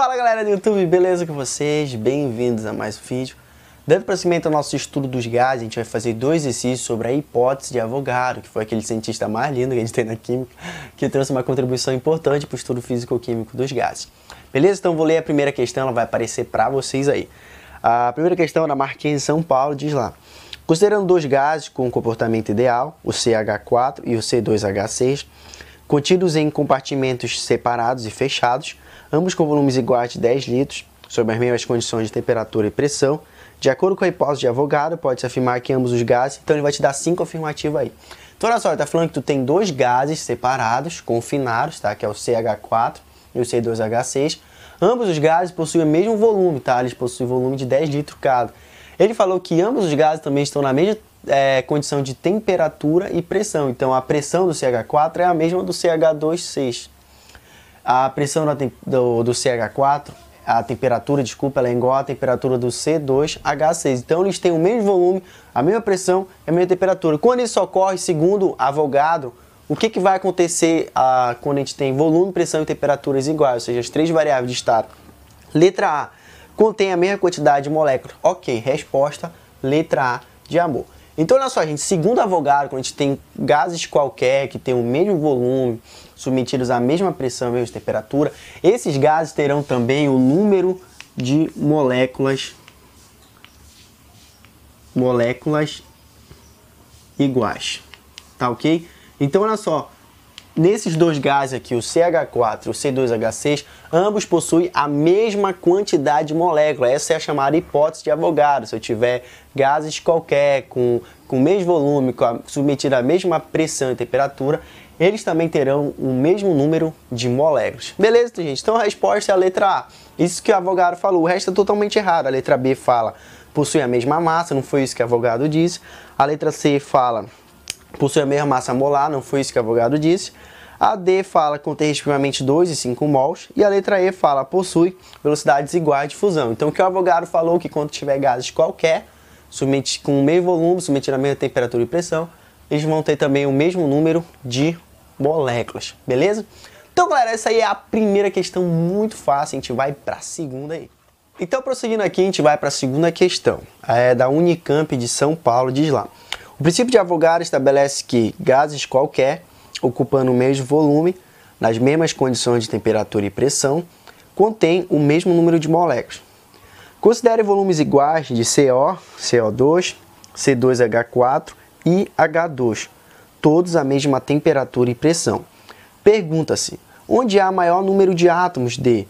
Fala galera do YouTube, beleza com vocês? Bem-vindos a mais um vídeo. Dando prosseguimento ao nosso estudo dos gases, a gente vai fazer dois exercícios sobre a hipótese de Avogadro, que foi aquele cientista mais lindo que a gente tem na química, que trouxe uma contribuição importante para o estudo físico-químico dos gases. Beleza? Então vou ler a primeira questão, ela vai aparecer para vocês aí. A primeira questão é da Marquinhos de São Paulo, diz lá. Considerando dois gases com comportamento ideal, o CH4 e o C2H6, contidos em compartimentos separados e fechados, ambos com volumes iguais de 10 litros, sob as mesmas condições de temperatura e pressão. De acordo com a hipótese de Avogadro, pode-se afirmar que ambos os gases, então ele vai te dar cinco afirmativas aí. Então olha só, ele está falando que tu tem dois gases separados, confinados, tá? que é o CH4 e o C2H6. Ambos os gases possuem o mesmo volume, tá? eles possuem volume de 10 litros cada. Ele falou que ambos os gases também estão na mesma é, condição de temperatura e pressão. Então a pressão do CH4 é a mesma do CH2,6. A pressão do, do CH4 a temperatura, desculpa, ela é igual à temperatura do C2H6. Então eles têm o mesmo volume, a mesma pressão e a mesma temperatura. Quando isso ocorre, segundo Avogadro, o que, que vai acontecer ah, quando a gente tem volume, pressão e temperaturas iguais, ou seja, as três variáveis de estado? Letra A, contém a mesma quantidade de moléculas. Ok, resposta, letra A de amor. Então olha só, gente, segundo Avogadro, quando a gente tem gases qualquer que tem o mesmo volume, submetidos à mesma pressão e mesma temperatura, esses gases terão também o número de moléculas moléculas iguais. Tá OK? Então olha só, nesses dois gases aqui, o CH4 e o C2H6, ambos possuem a mesma quantidade de molécula. Essa é a chamada hipótese de Avogadro. Se eu tiver gases qualquer com com o mesmo volume, submetido à mesma pressão e temperatura, eles também terão o mesmo número de moléculas. Beleza, gente? Então a resposta é a letra A. Isso que o Avogado falou, o resto é totalmente errado. A letra B fala possui a mesma massa, não foi isso que o Avogado disse. A letra C fala possui a mesma massa molar, não foi isso que o Avogado disse. A D fala contém respectivamente 2 e 5 mols. E a letra E fala possui velocidades iguais de fusão. Então o que o Avogado falou que quando tiver gases qualquer submetido com o mesmo volume, submetido à mesma temperatura e pressão, eles vão ter também o mesmo número de moléculas, beleza? Então, galera, essa aí é a primeira questão muito fácil, a gente vai para a segunda aí. Então, prosseguindo aqui, a gente vai para a segunda questão, é da Unicamp de São Paulo, diz lá. O princípio de Avogadro estabelece que gases qualquer, ocupando o mesmo volume, nas mesmas condições de temperatura e pressão, contém o mesmo número de moléculas. Considere volumes iguais de CO, CO2, C2H4 e H2, todos à mesma temperatura e pressão. Pergunta-se, onde há maior número de átomos de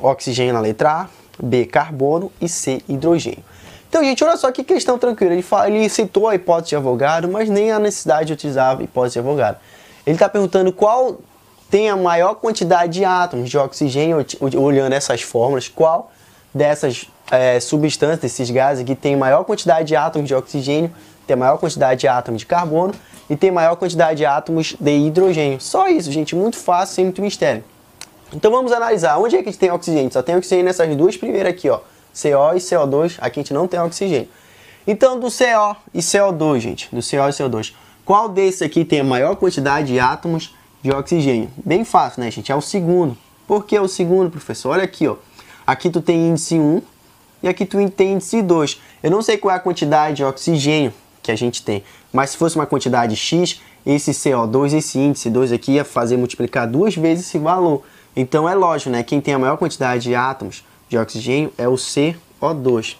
oxigênio na letra A, B carbono e C hidrogênio. Então, gente, olha só que questão tranquila. Ele, fala, ele citou a hipótese de Avogadro, mas nem a necessidade de utilizar a hipótese de Avogadro. Ele está perguntando qual tem a maior quantidade de átomos de oxigênio, olhando essas fórmulas, qual dessas é, substância, desses gases, que tem maior quantidade de átomos de oxigênio, tem maior quantidade de átomos de carbono e tem maior quantidade de átomos de hidrogênio. Só isso, gente, muito fácil, sem muito mistério. Então vamos analisar onde é que a gente tem oxigênio. Só tem oxigênio nessas duas primeiras aqui, ó, CO e CO2. Aqui a gente não tem oxigênio. Então do CO e CO2, gente, do CO e CO2, qual desses aqui tem a maior quantidade de átomos de oxigênio? Bem fácil, né, gente? É o segundo. Por que é o segundo, professor? Olha aqui, ó. Aqui tu tem índice 1, e aqui tu entende se 2 Eu não sei qual é a quantidade de oxigênio que a gente tem, mas se fosse uma quantidade X, esse CO2, esse índice 2 aqui ia fazer multiplicar duas vezes esse valor. Então é lógico, né? Quem tem a maior quantidade de átomos de oxigênio é o CO2.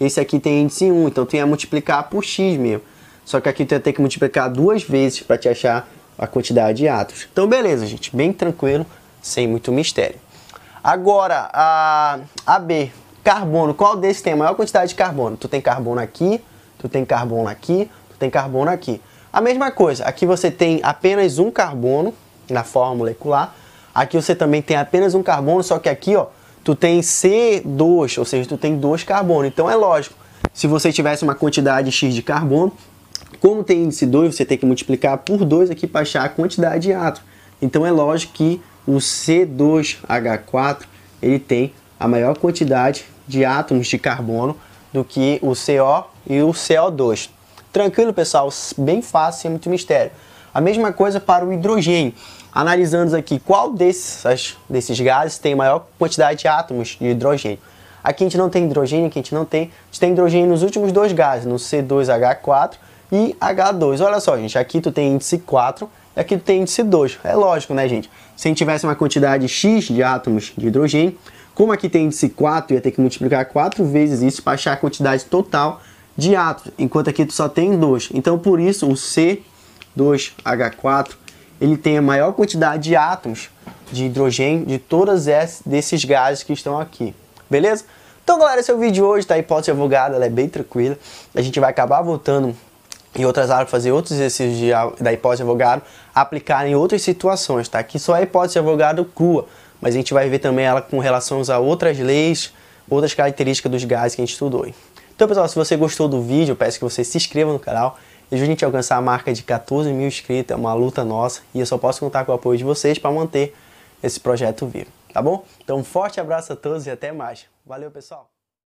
Esse aqui tem índice 1, então tu ia multiplicar por X mesmo. Só que aqui tu ia ter que multiplicar duas vezes para te achar a quantidade de átomos. Então beleza, gente, bem tranquilo, sem muito mistério. Agora, a, AB carbono. Qual desses tem a maior quantidade de carbono? Tu tem carbono aqui, tu tem carbono aqui, tu tem carbono aqui. A mesma coisa, aqui você tem apenas um carbono na forma molecular, aqui você também tem apenas um carbono, só que aqui ó, tu tem C2, ou seja, tu tem dois carbonos. Então é lógico, se você tivesse uma quantidade X de carbono, como tem índice 2, você tem que multiplicar por 2 aqui para achar a quantidade de átomos. Então é lógico que o C2H4 ele tem a maior quantidade de átomos de carbono do que o CO e o CO2. Tranquilo, pessoal? Bem fácil, sem muito mistério. A mesma coisa para o hidrogênio. Analisando aqui qual desses, desses gases tem maior quantidade de átomos de hidrogênio. Aqui a gente não tem hidrogênio, aqui a gente não tem. A gente tem hidrogênio nos últimos dois gases, no C2H4 e H2. Olha só, gente, aqui tu tem índice 4 e aqui tu tem índice 2. É lógico, né, gente? Se a gente tivesse uma quantidade X de átomos de hidrogênio, como aqui tem índice 4, ia ter que multiplicar 4 vezes isso para achar a quantidade total de átomos, enquanto aqui tu só tem 2. Então, por isso, o C2H4 ele tem a maior quantidade de átomos de hidrogênio de todos esses gases que estão aqui. Beleza? Então, galera, esse é o vídeo de hoje, tá? A hipótese avogada, ela é bem tranquila. A gente vai acabar voltando em outras aulas, fazer outros exercícios de, da hipótese avogada, aplicar em outras situações, tá? Aqui só é a hipótese avogada crua mas a gente vai ver também ela com relação a outras leis, outras características dos gases que a gente estudou. Então, pessoal, se você gostou do vídeo, peço que você se inscreva no canal. Ajude a gente alcançar a marca de 14 mil inscritos, é uma luta nossa e eu só posso contar com o apoio de vocês para manter esse projeto vivo, tá bom? Então, um forte abraço a todos e até mais. Valeu, pessoal!